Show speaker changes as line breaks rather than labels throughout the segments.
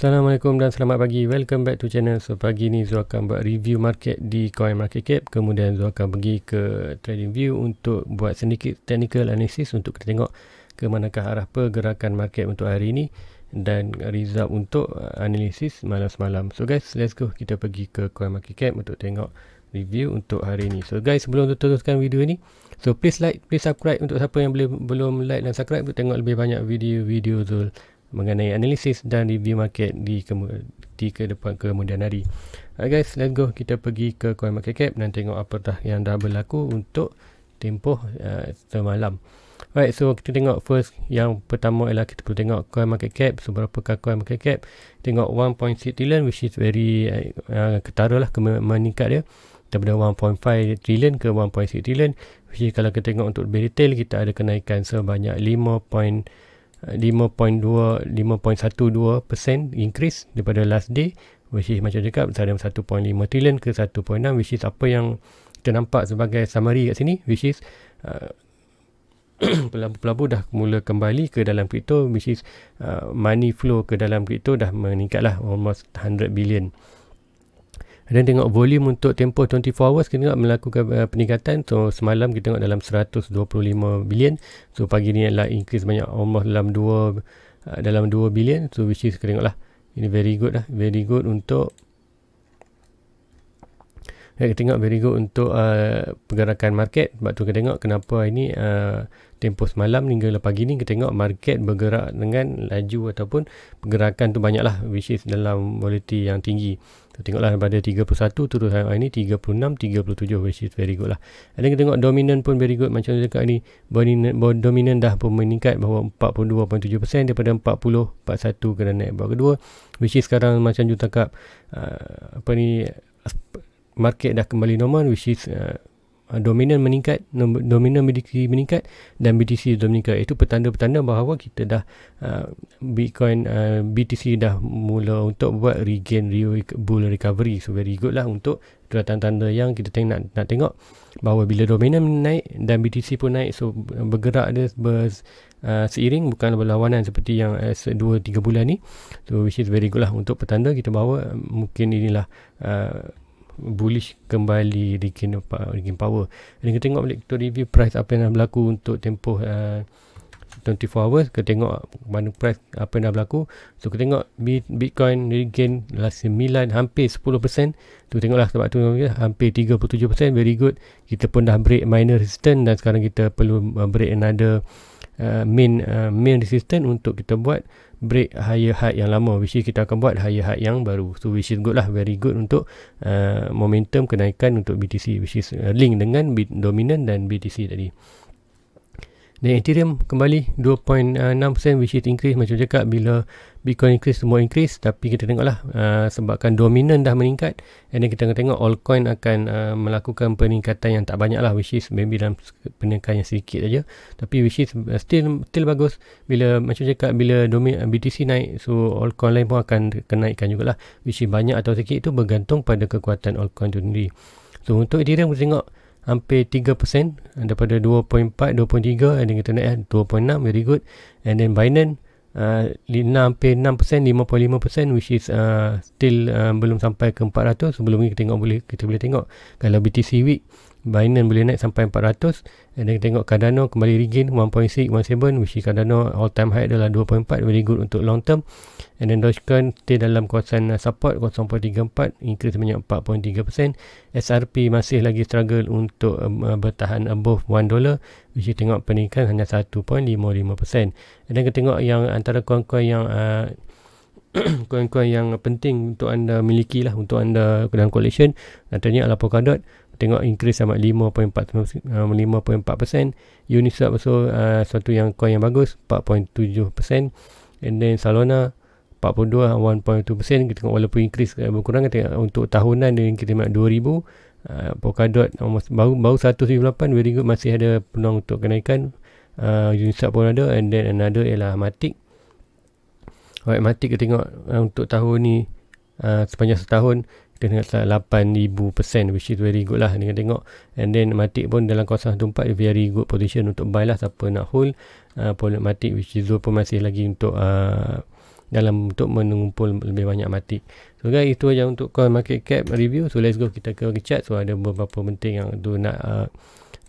Assalamualaikum dan selamat pagi. Welcome back to channel. So pagi ni Zul akan buat review market di Coin Market Cap Kemudian Zul akan pergi ke trading view untuk buat sedikit technical analysis untuk kita tengok ke manakah arah pergerakan market untuk hari ini dan result untuk uh, analisis malam semalam. So guys, let's go. Kita pergi ke Coin Market Cap untuk tengok review untuk hari ini. So guys, sebelum tu teruskan video ni, so please like, please subscribe untuk siapa yang belum belum like dan subscribe untuk tengok lebih banyak video-video Zul. -video mengenai analisis dan review market di di ke depan kemudian hari. Alright guys, let's go. Kita pergi ke coin market cap dan tengok apa dah yang dah berlaku untuk tempoh uh, semalam. Right, so kita tengok first yang pertama ialah kita perlu tengok coin market cap. So, berapakah coin market cap? Tengok 1.6 trillion which is very uh, ketara lah ke- meningkat dia daripada 1.5 trillion ke 1.6 trillion which is kalau kita tengok untuk lebih detail kita ada kenaikan sebanyak 5.12% increase daripada last day which is macam cakap dari 1.5 trillion ke 1.6 which is apa yang kita nampak sebagai summary kat sini which is uh, pelabur-pelabur dah mula kembali ke dalam crypto which is uh, money flow ke dalam crypto dah meningkat lah almost 100 billion dan tengok volume untuk tempoh 24 hours kita tengok melakukan uh, peningkatan so semalam kita tengok dalam 125 bilion so pagi ni adalah increase banyak almost dalam 2 uh, dalam 2 bilion so which is kita lah ini very good lah very good untuk Ya, kita tengok very good untuk uh, pergerakan market. Sebab tu kita tengok kenapa ini uh, tempoh semalam hingga pagi ni kita tengok market bergerak dengan laju ataupun pergerakan tu banyaklah lah which is dalam quality yang tinggi. Kita tengoklah daripada 31 terus hari ini 36, 37 which is very good lah. Ada kita tengok dominan pun very good macam saya cakap ni dominan dah pun meningkat bahawa 42.7% daripada 40, 41 kena naik bawah kedua which is sekarang macam you cakap uh, apa ni market dah kembali normal which is uh, Ah, dominan meningkat dominan BTC meningkat dan BTC sudah meningkat itu petanda-petanda bahawa kita dah uh, Bitcoin uh, ah, BTC dah mula untuk buat regain re- bull recovery so very good lah untuk itulah tanda-tanda yang kita tengok, nak, nak tengok bahawa bila dominan naik dan BTC pun naik so bergerak dia ber, uh, seiring bukan berlawanan seperti yang 2-3 eh, bulan ni so which is very good lah untuk petanda kita bahawa mungkin inilah bullish kembali regain, regain power dan kita tengok balik kita review price apa yang dah berlaku untuk tempoh uh, 24 hours kita tengok mana price apa yang dah berlaku so kita tengok Bitcoin regain last 9 hampir 10% tu so, tengoklah sebab tu hampir 37% very good kita pun dah break minor resistance dan sekarang kita perlu uh, break another Uh, main uh, main resistance untuk kita buat break higher high yang lama which is kita akan buat higher high yang baru so which is good lah very good untuk uh, momentum kenaikan untuk BTC which is uh, link dengan bit dominant dan BTC tadi dan Ethereum kembali 2.6% uh, which is increase macam cakap bila Bitcoin increase semua increase tapi kita tengoklah uh, sebabkan dominan dah meningkat and then kita akan tengok all coin akan uh, melakukan peningkatan yang tak banyak lah which is maybe dalam peningkatan yang sedikit saja tapi which is uh, still still bagus bila macam cakap bila domin, uh, BTC naik so all coin lain pun akan kenaikan jugalah which is banyak atau sedikit itu bergantung pada kekuatan all coin tu sendiri so untuk Ethereum kita tengok hampir 3% daripada 2.4, 2.3 and then kita naik 2.6 eh, very good and then Binance uh, 6% 55% which is uh, still uh, belum sampai ke 400 sebelum ni kita tengok boleh kita boleh tengok kalau BTC week Binance boleh naik sampai 400 and then tengok Cardano kembali regain 1.6 1.7 which is Cardano all time high adalah 2.4 very good untuk long term and then Dogecoin stay dalam kawasan uh, support 0.34 increase banyak 4.3% SRP masih lagi struggle untuk um, uh, bertahan above 1 dollar which is tengok peningkatan hanya 1.55% and then kita tengok yang antara kawan-kawan yang uh, koin kawan yang penting untuk anda miliki lah untuk anda dalam collection antaranya adalah Polkadot tengok increase amat 5.4 5.4% uh, Uniswap so uh, satu yang coin yang bagus 4.7% and then Salona 42 1.2% kita tengok walaupun increase uh, berkurang kita tengok untuk tahunan dia kita tengok 2000 uh, Polkadot almost, baru baru 198 very good masih ada peluang untuk kenaikan uh, Uniswap pun ada and then another ialah Matic Alright, Matic kita tengok uh, untuk tahun ni uh, sepanjang setahun dengan 8000% which is very good lah dengan tengok and then matik pun dalam kawasan 14 very good position untuk buy lah siapa nak hold uh, polit matik which is pun masih lagi untuk uh, dalam untuk mengumpul lebih banyak matik so guys itu aja untuk call market cap review so let's go kita ke chat so ada beberapa penting yang tu nak uh,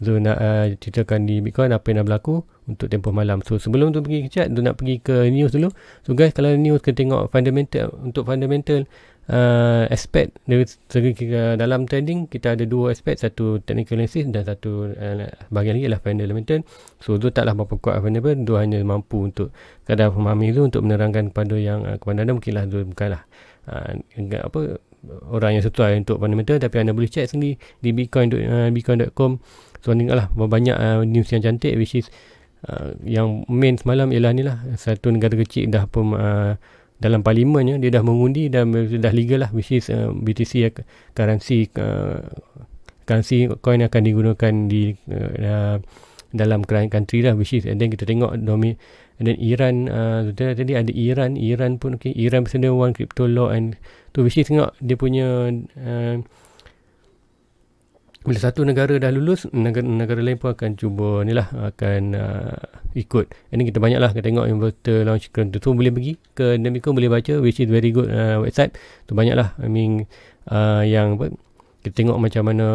Zul nak uh, ceritakan di Bitcoin apa yang dah berlaku untuk tempoh malam. So sebelum tu pergi ke chat, tu nak pergi ke news dulu. So guys kalau news kita tengok fundamental untuk fundamental uh, aspek dalam trading kita ada dua aspek satu technical analysis dan satu uh, bahagian lagi ialah fundamental so tu taklah berapa kuat available tu hanya mampu untuk kadar pemahami tu untuk menerangkan kepada yang uh, kepada anda mungkinlah tu bukanlah uh, apa orang yang sesuai untuk fundamental tapi anda boleh check sendiri di bitcoin uh, bitcoin.com so tinggallah banyak uh, news yang cantik which is uh, yang main semalam ialah ni lah satu negara kecil dah pun. uh, dalam parlimennya dia dah mengundi dan dah legal lah which is uh, BTC uh, ya, currency uh, currency coin akan digunakan di uh, uh, dalam client country lah which is and then kita tengok domi and then Iran uh, tadi ada Iran Iran pun okay Iran sendiri one crypto law and tu which is tengok dia punya uh, bila satu negara dah lulus negara, negara lain pun akan cuba ni lah akan uh, ikut ini kita banyak lah kita tengok inverter launch kereta tu boleh pergi ke Demiko boleh baca which is very good uh, website tu banyak lah I mean uh, yang apa kita tengok macam mana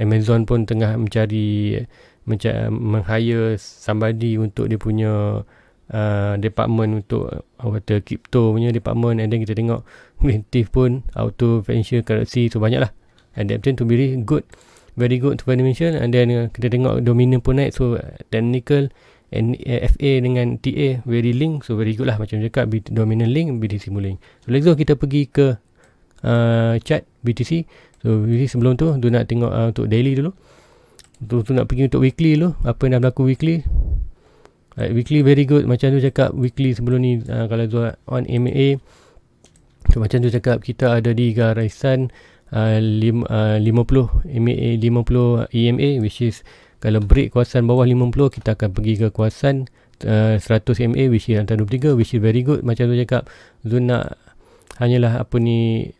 Amazon pun tengah mencari mencari meng-hire somebody untuk dia punya uh, department untuk kata crypto punya department and then kita tengok mintif pun auto financial currency tu banyak lah And they Adapting to be really good Very good to mention And then uh, kita tengok Dominion pun naik So technical and uh, FA dengan TA Very link So very good lah Macam cakap B- Dominion link BTC mulai So let's go kita pergi ke uh, Chart BTC So BTC sebelum tu Tu nak tengok uh, untuk daily dulu Tu, tu nak pergi untuk weekly dulu Apa yang dah berlaku weekly Right, uh, weekly very good macam tu cakap weekly sebelum ni uh, kalau tu on MA so macam tu cakap kita ada di garisan uh, 50 MA 50 EMA which is kalau break kuasan bawah 50 kita akan pergi ke kuasan uh, 100 MA which is antara 23 which is very good macam tu cakap Zul nak hanyalah apa ni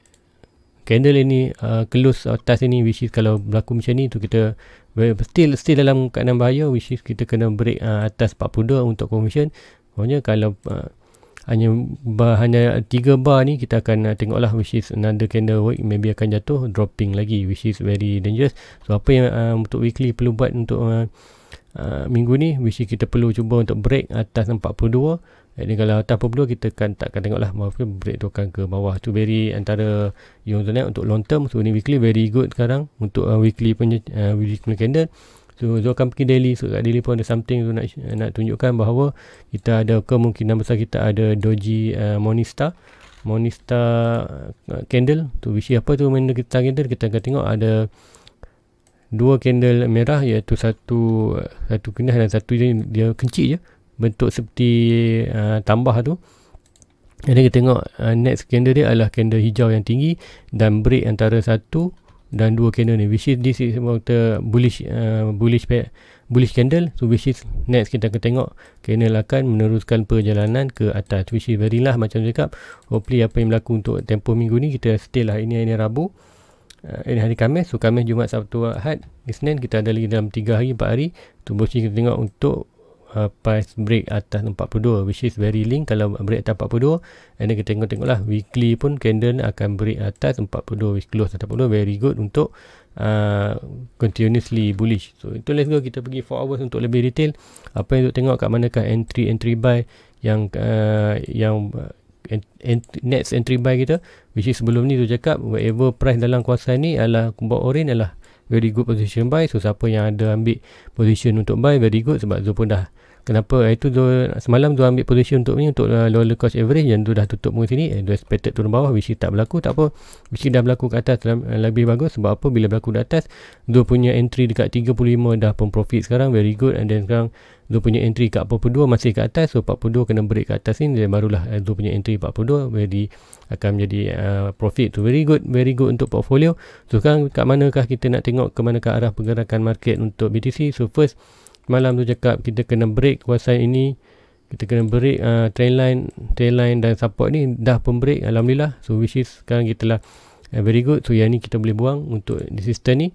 candle ini uh, close atas ini which is kalau berlaku macam ni tu kita still still dalam keadaan bahaya which is kita kena break uh, atas 42 untuk confirmation maknanya kalau uh, hanya bar, hanya 3 bar ni kita akan uh, tengok lah which is another candle wick maybe akan jatuh dropping lagi which is very dangerous so apa yang uh, untuk weekly perlu buat untuk uh, uh, minggu ni which is kita perlu cuba untuk break atas 42 jadi kalau atas 42 kita kan tak akan tengok lah Maksudnya break tu akan ke bawah tu very antara Yang tu untuk long term So ni weekly very good sekarang Untuk uh, weekly punya uh, Weekly candle So Zul akan pergi Delhi So kat Delhi pun ada something Zul nak, nak tunjukkan bahawa Kita ada kemungkinan besar kita ada Doji uh, Monista Monista uh, candle tu visi apa tu menu kita candle kita akan tengok ada dua candle merah iaitu satu uh, satu kenyah dan satu dia, dia kencik je bentuk seperti uh, tambah tu jadi kita tengok uh, next candle dia adalah candle hijau yang tinggi dan break antara satu dan dua candle ni which is this is water bullish uh, bullish pair bullish candle so which is next kita akan tengok candle akan meneruskan perjalanan ke atas which is very lah macam cakap hopefully apa yang berlaku untuk tempoh minggu ni kita still lah ini hari Rabu uh, ini hari Khamis so Khamis Jumat Sabtu Ahad Isnin kita ada lagi dalam 3 hari 4 hari tu so, bullish kita tengok untuk uh, price break atas 42 which is very link kalau break atas 42 and then kita tengok tengoklah weekly pun candle akan break atas 42 which close atas 42 very good untuk uh, continuously bullish so itu let's go kita pergi 4 hours untuk lebih detail apa yang untuk tengok kat manakah entry entry buy yang uh, yang uh, next entry buy kita which is sebelum ni tu cakap whatever price dalam kuasa ni adalah kumpul orange adalah very good position buy so siapa yang ada ambil position untuk buy very good sebab tu pun dah kenapa itu eh, semalam tu ambil position untuk ni untuk uh, lower cost average yang tu dah tutup muka sini eh, expected turun bawah which tak berlaku tak apa which dah berlaku ke atas uh, lebih bagus sebab apa bila berlaku di atas dua punya entry dekat 35 dah pun profit sekarang very good and then sekarang dua punya entry kat 42 masih ke atas so 42 kena break ke atas ni dan barulah uh, dua uh, punya entry 42 jadi akan menjadi uh, profit tu very good very good untuk portfolio so sekarang kat manakah kita nak tengok ke manakah arah pergerakan market untuk BTC so first malam tu cakap kita kena break kawasan ini kita kena break uh, trendline line dan support ni dah pun break Alhamdulillah so which is sekarang kita lah uh, very good so yang ni kita boleh buang untuk resistance ni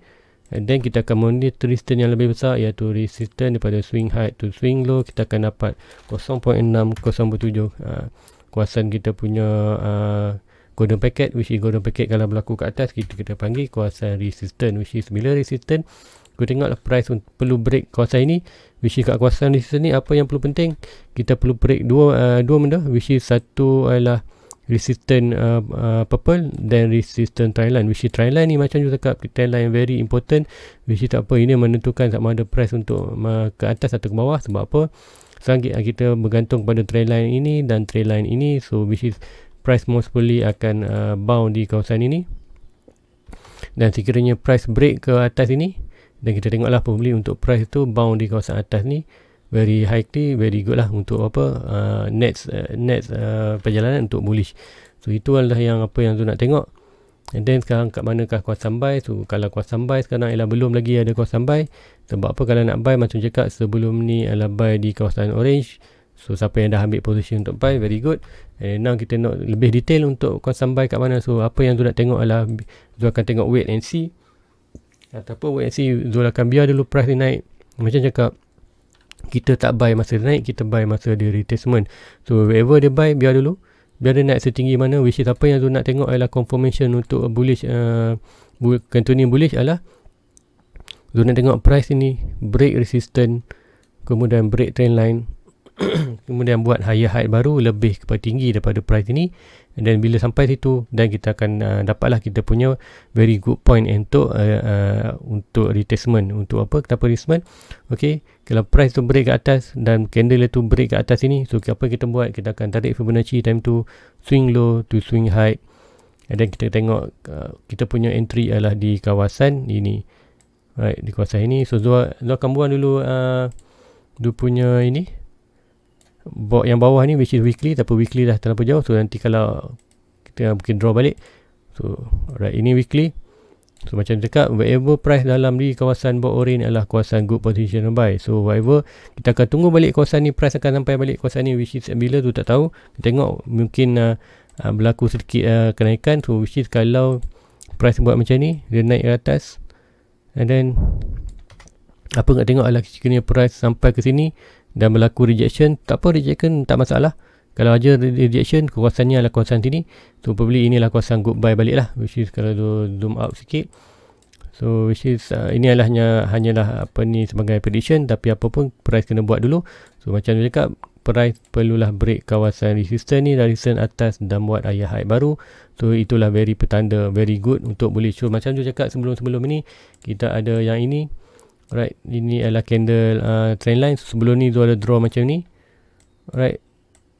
and then kita akan monitor resistance yang lebih besar iaitu resistance daripada swing high to swing low kita akan dapat 0.607 uh, kawasan kita punya uh, golden packet which is golden packet kalau berlaku ke atas kita kita panggil kawasan resistance which is bila resistance Aku tengok lah price un- perlu break kawasan ini Which is kat kawasan di sini apa yang perlu penting Kita perlu break dua uh, dua benda Which is satu adalah resistant uh, eh, uh, eh, purple Then resistant trend line Which is trend line ni macam juga cakap Trend line very important Which is tak apa ini menentukan sama ada price untuk uh, ke atas atau ke bawah Sebab apa sekarang ah, kita bergantung pada trend line ini dan trend line ini so which is price most probably akan uh, bound di kawasan ini dan sekiranya price break ke atas ini dan kita tengoklah pembeli untuk price tu bound di kawasan atas ni very high highly very good lah untuk apa uh, next uh, next uh, perjalanan untuk bullish so itu adalah yang apa yang tu nak tengok and then sekarang kat manakah kawasan buy so kalau kawasan buy sekarang ialah belum lagi ada kawasan buy sebab apa kalau nak buy macam cakap sebelum ni ialah buy di kawasan orange so siapa yang dah ambil position untuk buy very good and now kita nak lebih detail untuk kawasan buy kat mana so apa yang tu nak tengok adalah tu akan tengok wait and see Ya, wait and see Zul akan biar dulu price dia naik macam cakap kita tak buy masa dia naik kita buy masa dia retracement so wherever dia buy biar dulu biar dia naik setinggi mana which is apa yang Zul nak tengok adalah confirmation untuk bullish uh, continue bullish adalah Zul nak tengok price ini break resistant kemudian break trend line kemudian buat higher height baru lebih kepada tinggi daripada price ini dan bila sampai situ dan kita akan uh, dapatlah kita punya very good point untuk uh, uh, untuk retracement untuk apa kenapa retracement okey kalau price tu break ke atas dan candle tu break ke atas ini, so apa kita buat kita akan tarik Fibonacci time tu swing low to swing high dan kita tengok uh, kita punya entry adalah di kawasan ini right di kawasan ini so Zohar, Zohar kan buang dulu uh, dia punya ini yang bawah ni which is weekly tapi weekly dah terlalu jauh so nanti kalau kita mungkin draw balik so right ini weekly so macam dekat whatever price dalam di kawasan buat orange adalah kawasan good position to buy so whatever kita akan tunggu balik kawasan ni price akan sampai balik kawasan ni which is bila tu tak tahu kita tengok mungkin uh, uh, berlaku sedikit uh, kenaikan so which is kalau price buat macam ni dia naik ke atas and then apa nak tengok adalah sekiranya price sampai ke sini dan berlaku rejection tak apa rejection tak masalah kalau aja rejection kuasannya adalah kuasaan sini so probably inilah kuasaan goodbye balik lah which is kalau tu zoom out sikit so which is uh, ini adalah hanya, hanyalah apa ni sebagai prediction tapi apa pun price kena buat dulu so macam dia cakap price perlulah break kawasan resistance ni dari resistance atas dan buat ayah high baru so itulah very petanda very good untuk boleh show macam tu cakap sebelum-sebelum ni kita ada yang ini Alright, ini adalah candle uh, trend line. Sebelum ni dia ada draw macam ni. Alright.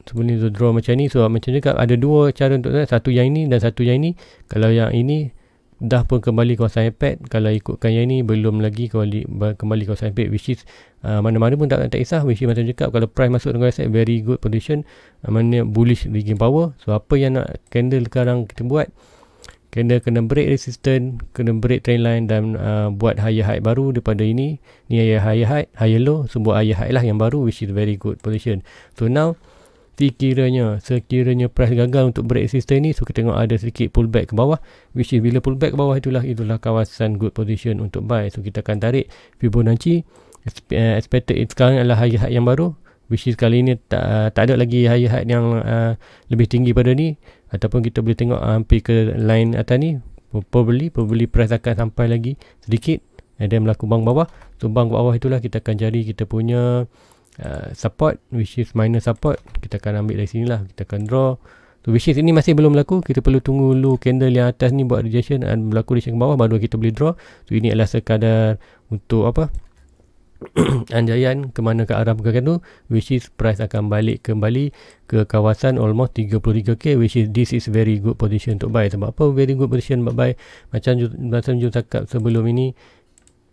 Sebelum ni dia draw macam ni. So macam ni ada dua cara untuk tanya. satu yang ini dan satu yang ini. Kalau yang ini dah pun kembali kawasan iPad, kalau ikutkan yang ini belum lagi kembali kembali kawasan iPad which is uh, mana-mana uh, pun tak tak kisah which is macam cakap kalau price masuk dengan saya very good position uh, mana bullish regain power. So apa yang nak candle sekarang kita buat? kena kena break resistant kena break trend line dan uh, buat higher high baru daripada ini ni higher high higher low sebuah so higher high lah yang baru which is very good position so now sekiranya sekiranya price gagal untuk break resistant ni so kita tengok ada sedikit pullback ke bawah which is bila pullback ke bawah itulah itulah kawasan good position untuk buy so kita akan tarik Fibonacci uh, expected it sekarang adalah higher high yang baru which is kali ni tak, tak ada lagi higher high yang uh, lebih tinggi pada ni ataupun kita boleh tengok ah, hampir ke line atas ni pembeli pembeli price akan sampai lagi sedikit and then berlaku bang bawah so bang bawah itulah kita akan cari kita punya uh, support which is minor support kita akan ambil dari sini lah kita akan draw so which is ini masih belum berlaku kita perlu tunggu dulu candle yang atas ni buat rejection dan melaku rejection ke bawah baru kita boleh draw so ini adalah sekadar untuk apa anjayan ke mana ke arah pergerakan tu which is price akan balik kembali ke kawasan almost 33k which is this is very good position untuk buy sebab apa very good position untuk buy macam macam Jun cakap sebelum ini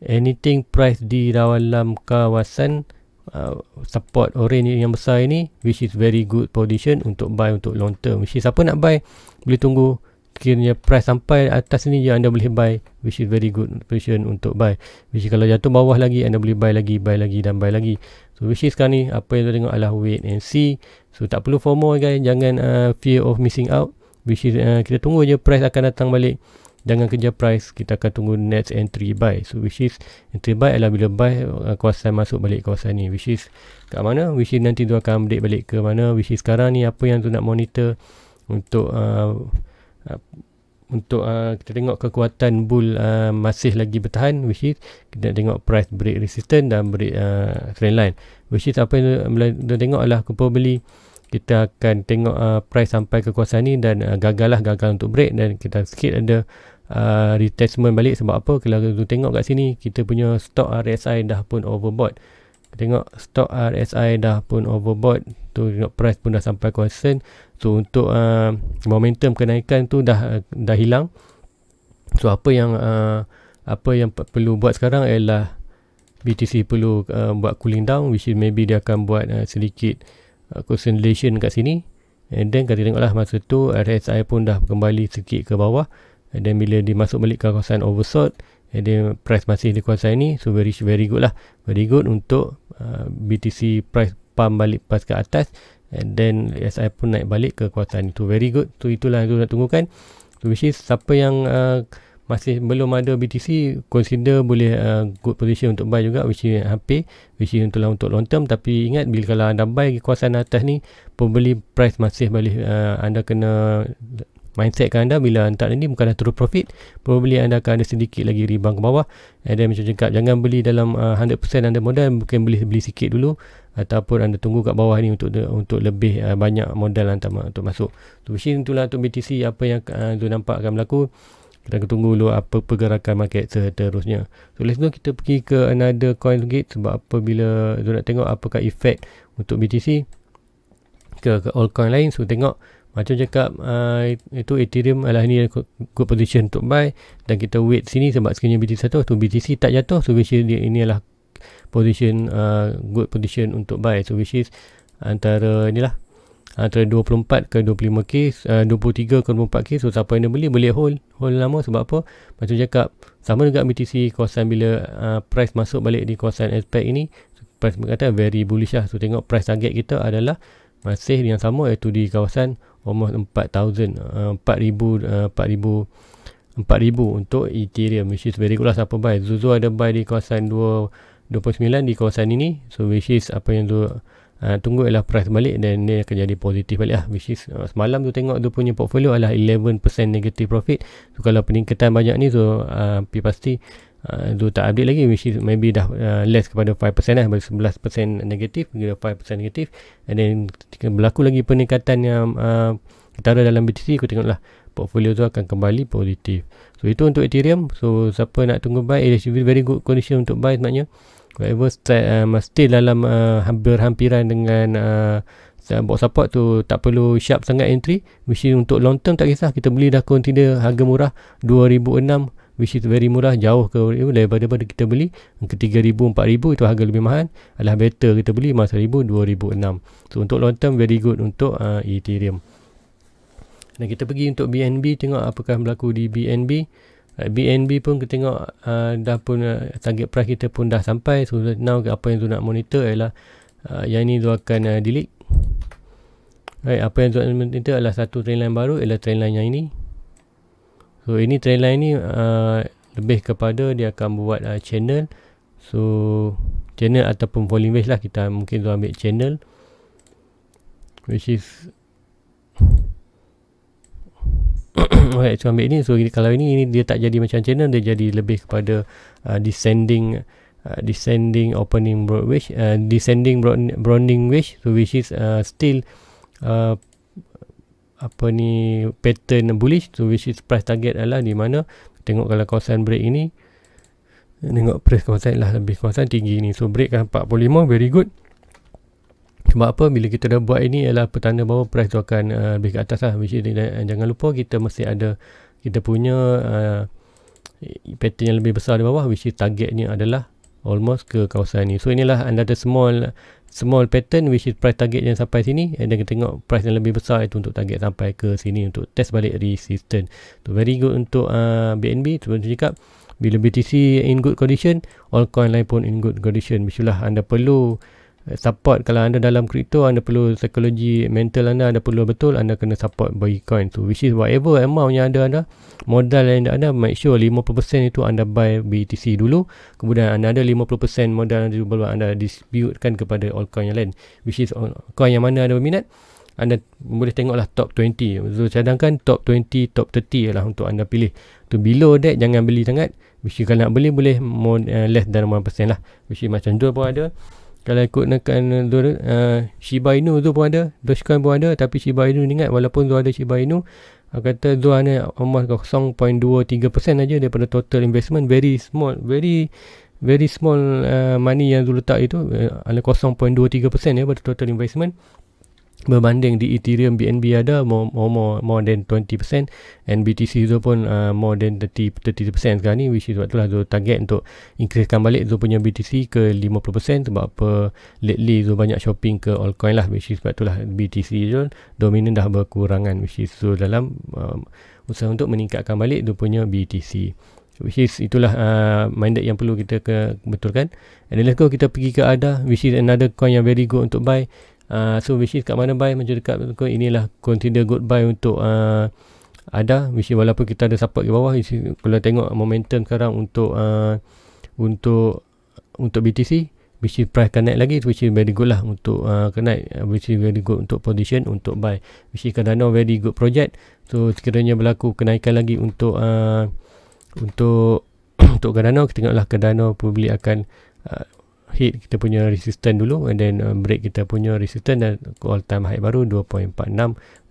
anything price di dalam kawasan uh, support orange yang besar ini which is very good position untuk buy untuk long term which is siapa nak buy boleh tunggu kiranya price sampai atas ni yang anda boleh buy which is very good position untuk buy which is kalau jatuh bawah lagi anda boleh buy lagi buy lagi dan buy lagi so which is sekarang ni apa yang anda tengok adalah wait and see so tak perlu FOMO guys jangan uh, fear of missing out which is uh, kita tunggu je price akan datang balik jangan kejar price kita akan tunggu next entry buy so which is entry buy adalah bila buy uh, kawasan masuk balik kawasan ni which is kat mana which is nanti tu akan update balik ke mana which is sekarang ni apa yang tu nak monitor untuk uh, Uh, untuk uh, kita tengok kekuatan bull uh, masih lagi bertahan which is kita tengok price break resistance dan break uh, trend line which is apa yang kita tengok adalah kumpul beli kita akan tengok uh, price sampai ke kuasa ni dan uh, gagal lah gagal untuk break dan kita sikit ada uh, retestment balik sebab apa kalau kita tengok kat sini kita punya stock RSI dah pun overbought kita tengok stock RSI dah pun overbought tu tengok price pun dah sampai kekuasaan So untuk uh, momentum kenaikan tu dah uh, dah hilang. So apa yang uh, apa yang perlu buat sekarang ialah BTC perlu uh, buat cooling down which is maybe dia akan buat uh, sedikit uh, consolidation kat sini and then kita tengoklah masa tu uh, RSI pun dah kembali sedikit ke bawah and then bila dia masuk balik ke kawasan oversold and then price masih di kawasan ini so very very good lah very good untuk uh, BTC price pump balik pas ke atas And then SI pun naik balik ke kekuatan itu. Very good. Tu itulah yang tu nak tunggukan. So, which is siapa yang uh, masih belum ada BTC, consider boleh uh, good position untuk buy juga which is hampir. Which is untuklah untuk long term. Tapi ingat bila kalau anda buy kekuasaan atas ni, pembeli price masih balik. uh, anda kena mindset kan anda bila hantar ini bukan dah terus profit probably anda akan ada sedikit lagi rebound ke bawah and then macam cakap jangan beli dalam uh, 100% anda modal mungkin beli beli sikit dulu ataupun anda tunggu kat bawah ni untuk untuk lebih uh, banyak modal anda untuk masuk tu so, mesti itulah untuk BTC apa yang anda uh, nampak akan berlaku kita tunggu dulu apa pergerakan market seterusnya. So let's go kita pergi ke another coin gate sebab apabila kita nak tengok apakah efek untuk BTC ke, ke altcoin lain. So tengok macam cakap uh, itu Ethereum adalah ini good position untuk buy dan kita wait sini sebab sekiranya BTC jatuh tu BTC tak jatuh so which is dia, ini adalah position uh, good position untuk buy so which is antara inilah antara 24 ke 25 case uh, 23 ke 24 case so siapa yang beli boleh hold hold lama sebab apa macam cakap sama juga BTC kawasan bila uh, price masuk balik di kawasan aspect ini price berkata very bullish lah so tengok price target kita adalah masih yang sama iaitu di kawasan almost 4000 uh, 4000 uh, 4000 untuk ethereum which is very good lah siapa buy Zuzu ada buy di kawasan 2 29 di kawasan ini so which is apa yang tu uh, tunggu ialah price balik dan dia akan jadi positif balik lah which is uh, semalam tu tengok tu punya portfolio adalah 11% negative profit so kalau peningkatan banyak ni so uh, pasti uh, tak update lagi which is maybe dah uh, less kepada 5% lah bagi 11% negatif bagi 5% negatif and then ketika berlaku lagi peningkatan yang uh, ketara dalam BTC aku tengoklah portfolio tu akan kembali positif so itu untuk Ethereum so siapa nak tunggu buy it eh, should very good condition untuk buy sebenarnya whatever stay, uh, must stay dalam uh, hampiran dengan uh, buat support tu tak perlu sharp sangat entry mesti untuk long term tak kisah kita beli dah continue harga murah 2006 which is very murah jauh ke daripada pada kita beli ke 3000 4000 itu harga lebih mahal adalah better kita beli masa 1000 2006 so untuk long term very good untuk uh, ethereum dan kita pergi untuk BNB tengok apakah berlaku di BNB BNB uh, pun kita tengok uh, dah pun uh, target price kita pun dah sampai so now apa yang tu nak monitor ialah uh, yang ni tu akan uh, delete right, apa yang tu nak monitor adalah satu trendline baru ialah trendline yang ini So ini trend line ni uh, lebih kepada dia akan buat uh, channel. So channel ataupun volume wave lah kita mungkin tu ambil channel which is Alright, so ambil ini. So kalau ini ini dia tak jadi macam channel, dia jadi lebih kepada uh, descending uh, descending opening broad wave, uh, descending broad, broadening wave, so which is uh, still uh, apa ni pattern bullish so which is price target adalah di mana tengok kalau kawasan break ini tengok price kawasan lah lebih kawasan tinggi ni so break kan 45 very good sebab apa bila kita dah buat ini ialah petanda bahawa price tu akan uh, lebih ke atas lah which is, jangan lupa kita mesti ada kita punya uh, pattern yang lebih besar di bawah which is targetnya adalah almost ke kawasan ni so inilah another small small pattern which is price target yang sampai sini and then kita tengok price yang lebih besar itu untuk target sampai ke sini untuk test balik resistance so very good untuk uh, BNB sebelum tu cakap bila BTC in good condition all coin lain pun in good condition mestilah anda perlu Eh, support kalau anda dalam crypto anda perlu psikologi mental anda anda perlu betul anda kena support bagi coin tu which is whatever amount yang ada anda modal yang ada make sure 50% itu anda buy BTC dulu kemudian anda ada 50% modal anda baru anda distributekan kepada all coin yang lain which is coin yang mana anda berminat anda boleh tengoklah top 20 so cadangkan top 20 top 30 lah untuk anda pilih tu below that jangan beli sangat which is kalau nak beli boleh more, uh, less than 1% lah which is macam tu pun ada kalau ikut nekan uh, Shiba Inu tu pun ada Dogecoin pun ada tapi Shiba Inu ni ingat walaupun tu ada Shiba Inu uh, kata tu hanya almost 0.23% aja daripada total investment very small very very small uh, money yang tu letak itu uh, ada 0.23% ya pada total investment berbanding di Ethereum BNB ada more more more than 20% and BTC tu pun uh, more than 30 30% sekarang ni which is waktu lah tu target untuk increasekan balik Zo punya BTC ke 50% sebab apa lately Zo banyak shopping ke altcoin lah which is waktu lah BTC tu dominan dah berkurangan which is Zo dalam uh, usaha untuk meningkatkan balik Zo punya BTC which is itulah uh, mindset yang perlu kita ke, betulkan and then let's go kita pergi ke ADA which is another coin yang very good untuk buy Ah, so wish kat mana bye macam dekat inilah consider goodbye untuk uh, ada wish you walaupun kita ada support di bawah kalau tengok momentum sekarang untuk uh, untuk untuk BTC which price akan naik lagi which is very good lah untuk uh, akan naik which very good untuk position untuk buy which is Cardano very good project so sekiranya berlaku kenaikan lagi untuk uh, untuk untuk Cardano kita tengoklah Cardano probably akan hit kita punya resistance dulu and then uh, break kita punya resistance dan all time high baru 2.46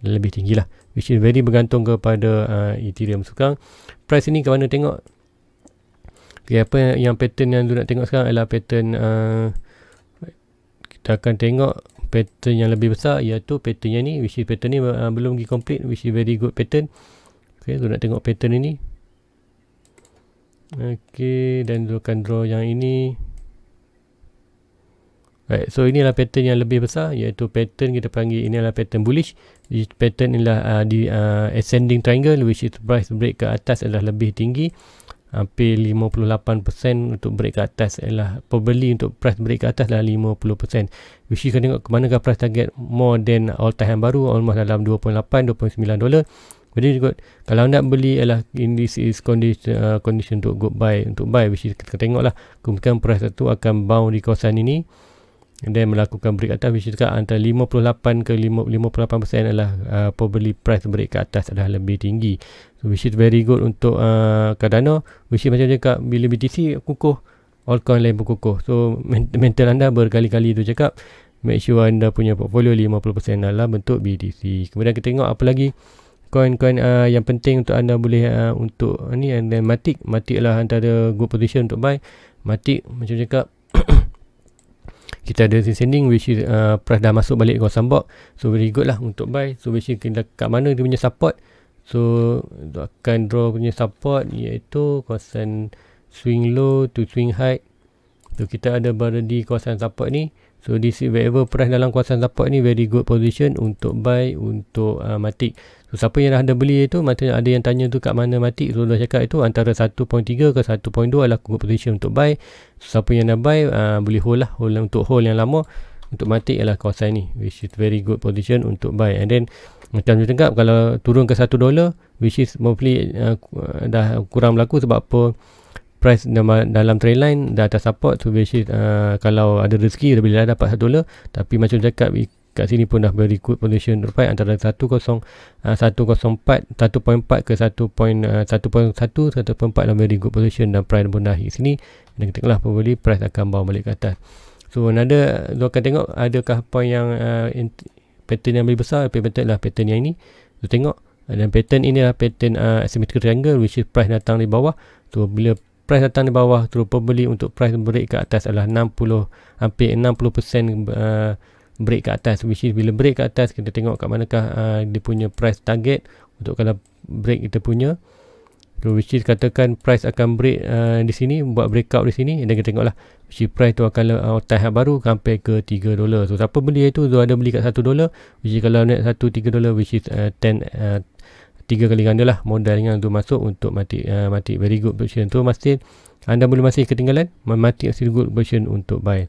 lebih tinggi lah which is very bergantung kepada uh, Ethereum sekarang price ni ke mana tengok okay, apa yang, yang pattern yang tu nak tengok sekarang adalah pattern uh, kita akan tengok pattern yang lebih besar iaitu pattern yang ni which is pattern ni uh, belum lagi complete which is very good pattern ok tu nak tengok pattern ini ok dan tu akan draw yang ini Right. So inilah pattern yang lebih besar iaitu pattern kita panggil inilah pattern bullish. Pattern inilah uh, di uh, ascending triangle which is price break ke atas adalah lebih tinggi. Hampir 58% untuk break ke atas adalah pembeli untuk price break ke atas adalah 50%. Which you can tengok ke mana manakah price target more than all time yang baru almost dalam 2.8 2.9 dolar. Jadi kalau nak beli ialah in this is condition, uh, condition untuk good buy untuk buy which is kita tengoklah kemungkinan price satu akan bound di kawasan ini and then melakukan break atas which is antara 58 ke 58% adalah uh, probably price break ke atas adalah lebih tinggi so which is very good untuk uh, Cardano which is macam cakap bila BTC kukuh all coin lain pun kukuh so mental anda berkali-kali tu cakap make sure anda punya portfolio 50% adalah bentuk BTC kemudian kita tengok apa lagi coin-coin uh, yang penting untuk anda boleh uh, untuk uh, ni and then matik matik lah antara good position untuk buy matik macam cakap kita ada sending which is uh, price dah masuk balik kau sambok so very good lah untuk buy so which is dekat mana dia punya support so akan draw punya support iaitu kawasan swing low to swing high so kita ada berada di kawasan support ni So this is whatever price dalam kawasan support ni very good position untuk buy untuk uh, matik. So siapa yang dah ada beli tu maksudnya ada yang tanya tu kat mana matik. So dah cakap itu antara 1.3 ke 1.2 adalah good position untuk buy. So, siapa yang dah buy uh, boleh hold lah hold untuk hold yang lama untuk matik ialah kawasan ni which is very good position untuk buy and then macam tu tengok kalau turun ke 1 dollar, which is mostly uh, uh, dah kurang berlaku sebab apa price dalam, dalam trend line dah atas support so basically uh, kalau ada rezeki lebih dah dapat 1 dolar tapi macam cakap kat sini pun dah beri good position rupanya antara 10104 1.4 uh, ke 1.1 uh, 1.4 dah very good position dan price pun dah hit sini dan kita kelah pembeli price akan bawa balik ke atas so ada dua akan tengok adakah point yang uh, in, pattern yang lebih besar pattern lah pattern yang ini so tengok dan pattern ini adalah pattern uh, asymmetrical triangle which is price datang di bawah so bila price datang di bawah terus pembeli untuk price break ke atas adalah 60 hampir 60% uh, break ke atas which is bila break ke atas kita tengok kat manakah uh, dia punya price target untuk kalau break kita punya so which is katakan price akan break uh, di sini buat breakout di sini dan kita tengoklah which is price tu akan uh, tahap baru sampai ke 3 dolar so siapa beli itu tu ada beli kat 1 dolar which is kalau naik 1 3 dolar which is uh, 10 uh, tiga kali ganda lah modal yang untuk masuk untuk mati uh, mati very good position tu masih anda boleh masih ketinggalan mati very good position untuk buy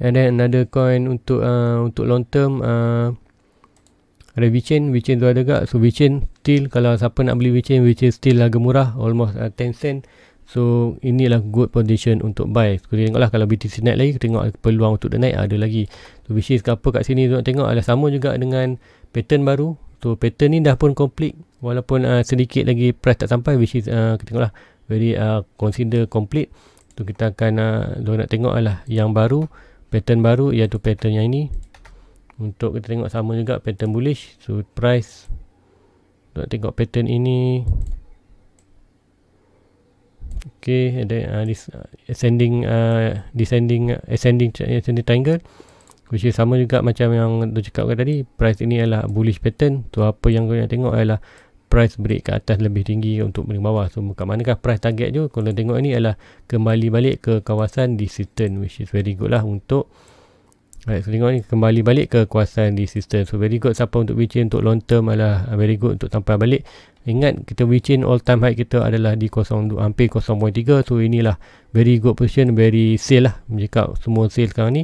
and then another coin untuk uh, untuk long term uh, ada Vichain Vichain tu ada juga so Vichain still kalau siapa nak beli Vichain Vichain still lagi murah almost uh, 10 cent So inilah good position untuk buy. Kita tengoklah kalau BTC naik lagi, kita tengok peluang untuk dia naik ada lagi. So which is apa kat sini tu nak tengok ada sama juga dengan pattern baru So pattern ni dah pun complete walaupun uh, sedikit lagi price tak sampai which is uh, kita tengoklah very uh, consider complete. Tu so, kita akan uh, dah nak tengoklah yang baru pattern baru iaitu pattern yang ini. Untuk kita tengok sama juga pattern bullish so price nak tengok pattern ini Okay, ada uh, uh ascending uh, descending uh, ascending ascending triangle Which is sama juga macam yang tu cakap tadi Price ini adalah bullish pattern Tu apa yang kau nak tengok adalah Price break ke atas lebih tinggi untuk menuju bawah So kat manakah price target tu Kalau tengok ini adalah kembali balik ke kawasan di system. Which is very good lah untuk Right, so tengok ni kembali balik ke kawasan di system. So very good siapa untuk wechain untuk long term adalah very good untuk tampal balik. Ingat kita wechain all time high kita adalah di 0, hampir 0.3. So inilah very good position, very sale lah. Jika semua sale sekarang ni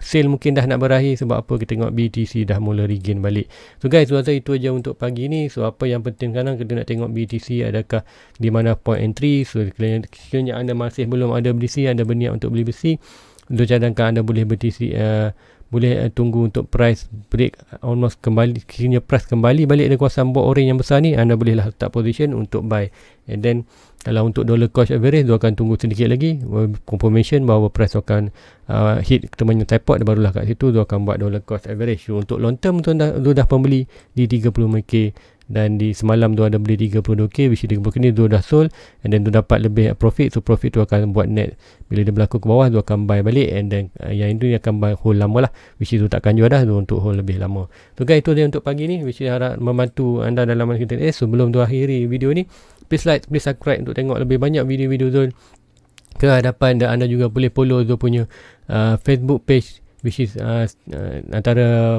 sale mungkin dah nak berakhir sebab apa kita tengok BTC dah mula regain balik so guys rasa itu aja untuk pagi ni so apa yang penting sekarang kita nak tengok BTC adakah di mana point entry so sekiranya anda masih belum ada BTC anda berniat untuk beli BTC untuk cadangkan anda boleh BTC uh, eh, boleh uh, tunggu untuk price break almost kembali kini price kembali balik ke kuasa buat orange yang besar ni anda bolehlah letak position untuk buy and then kalau untuk dollar cost average dia akan tunggu sedikit lagi confirmation bahawa price akan uh, hit temannya tripod dan barulah kat situ dia akan buat dollar cost average so, untuk long term tu dah, dah pembeli di 30 MK dan di semalam tu ada beli 32k which is 32k ni dua dah sold and then tu dapat lebih profit so profit tu akan buat net bila dia berlaku ke bawah tu akan buy balik and then uh, yang itu ni akan buy hold lama lah which is tu takkan jual dah tu untuk hold lebih lama so guys itu dia untuk pagi ni which is harap membantu anda dalam masa kita eh, sebelum tu akhiri video ni please like please subscribe untuk tengok lebih banyak video-video tu ke hadapan dan anda juga boleh follow tu punya uh, Facebook page which is uh, uh, antara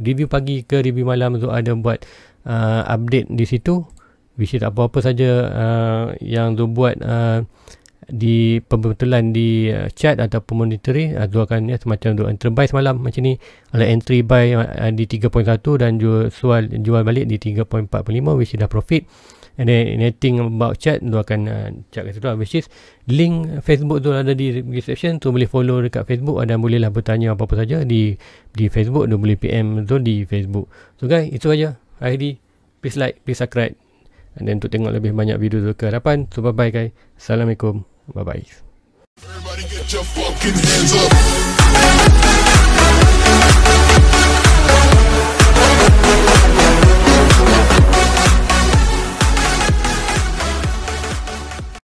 review pagi ke review malam tu ada buat uh, update di situ which is apa-apa saja uh, yang tu buat uh, di pembetulan di uh, chat ataupun monitoring uh, Zul akan ya, semacam Zul entry buy semalam macam ni ada entry buy uh, di 3.1 dan jual, jual balik di 3.45 which is dah profit and then anything about chat tu akan uh, chat kat situ lah. which is link Facebook tu ada di reception tu boleh follow dekat Facebook dan bolehlah bertanya apa-apa saja di di Facebook tu boleh PM tu di Facebook so guys itu aja ID please like please subscribe and then untuk tengok lebih banyak video tu ke hadapan so bye bye guys Assalamualaikum bye bye Everybody get your fucking hands up.